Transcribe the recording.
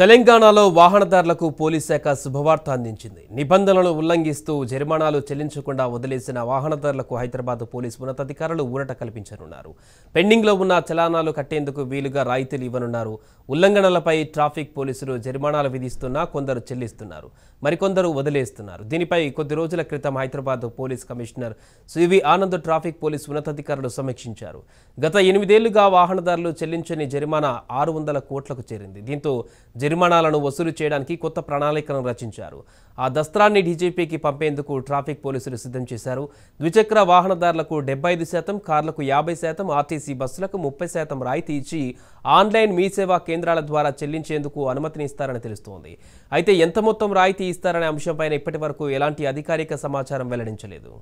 తెలంగాణలో వాహనదారులకు పోలీస్ శాఖ శుభవార్త అందించింది నిబంధనలను ఉల్లంఘిస్తూ జరిమానాలు చెల్లించకుండా వదిలేసిన వాహనదారులకు హైదరాబాద్ పోలీసు ఉన్నతాధికారులు ఊరట కల్పించనున్నారు పెండింగ్లో ఉన్న చలానాలు కట్టేందుకు వీలుగా రాయితీలు ఇవ్వనున్నారు ఉల్లంఘనలపై ట్రాఫిక్ పోలీసులు జరిమానాలు విధిస్తున్నా కొందరు చెల్లిస్తున్నారు మరికొందరు వదిలేస్తున్నారు దీనిపై కొద్ది రోజుల క్రితం Hyderabad police commissioner C V Anand traffic police ఉన్నతాధికారులు సమీక్షించారు గత ఎనిమిదేళ్లుగా వాహనదారులు చెల్లించని జరిమానా ఆరు వందల కోట్లకు చేరింది దీంతో జరిమానాలను వసూలు చేయడానికి కొత్త ప్రణాళికను రచించారు ఆ దస్త్రాన్ని డీజీపీకి పంపేందుకు ట్రాఫిక్ పోలీసులు సిద్ధం చేశారు ద్విచక్ర వాహనదారులకు డెబ్బై ఐదు శాతం కార్లకు యాభై శాతం ఆర్టీసీ బస్సులకు ముప్పై శాతం రాయితీ ఇచ్చి ఆన్లైన్ మీ సేవా కేంద్రాల ద్వారా చెల్లించేందుకు అనుమతిని ఇస్తారని తెలుస్తోంది అయితే ఎంత మొత్తం రాయితీ ఇస్తారనే అంశంపైన ఇప్పటి వరకు ఎలాంటి అధికారిక సమాచారం వెల్లడించలేదు